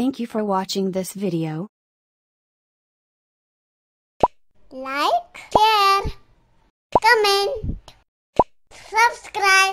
Thank you for watching this video. Like, share, comment, subscribe.